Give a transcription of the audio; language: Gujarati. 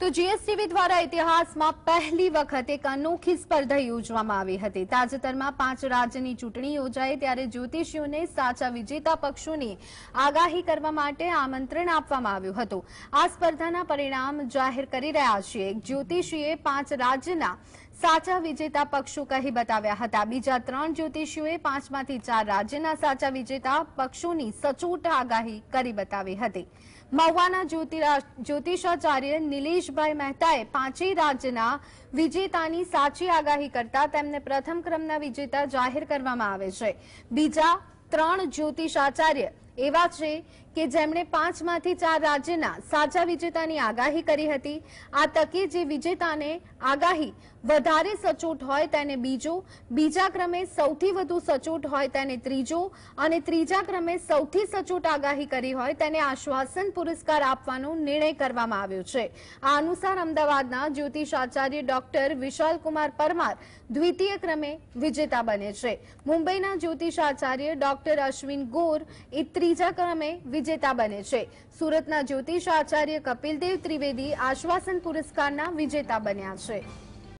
તો જીએસટીવી દ્વારા ઇતિહાસમાં પહેલી વખત એક અનોખી સ્પર્ધા યોજવામાં આવી હતી તાજેતરમાં પાંચ રાજ્યની ચૂંટણી યોજાઈ ત્યારે જ્યોતિષીઓને સાચા વિજેતા પક્ષોની આગાહી કરવા માટે આમંત્રણ આપવામાં આવ્યું હતું આ સ્પર્ધાના પરિણામ જાહેર કરી રહ્યા છીએ જ્યોતિષીએ પાંચ રાજ્યના સાચા વિજેતા પક્ષો કહી બતાવ્યા હતા બીજા ત્રણ જ્યોતિષીઓએ પાંચમાંથી ચાર રાજ્યના સાચા વિજેતા પક્ષોની સચોટ આગાહી કરી બતાવી હતી મહુવાના જ્યોતિષાચાર્ય નિલેશ જગદીશભાઈ મહેતાએ પાંચેય રાજ્યના વિજેતાની સાચી આગાહી કરતા તેમને પ્રથમ ક્રમના વિજેતા જાહેર કરવામાં આવે છે બીજા ત્રણ જ્યોતિષ આચાર્ય એવા છે કે જેમણે પાંચમાંથી ચાર રાજ્યના સાચા વિજેતાની આગાહી કરી હતી આ તકે જે વિજેતાને આગાહી વધારે સચોટ હોય તેને બીજો બીજા ક્રમે સૌથી વધુ સચોટ હોય તેને ત્રીજો અને ત્રીજા ક્રમે સૌથી સચોટ આગાહી કરી હોય તેને આશ્વાસન પુરસ્કાર આપવાનો નિર્ણય કરવામાં આવ્યો છે આ અનુસાર અમદાવાદના જ્યોતિષ આચાર્ય ડોક્ટર વિશાલકુમાર પરમાર દ્વિતીય ક્રમે વિજેતા બને છે મુંબઈના જ્યોતિષ આચાર્ય ડોક્ટર અશ્વિન ગોર એ ત્રીજા ક્રમે વિજેતા બને છે સુરતના જ્યોતિષ આચાર્ય કપિલદેવ ત્રિવેદી આશ્વાસન પુરસ્કારના વિજેતા બન્યા છે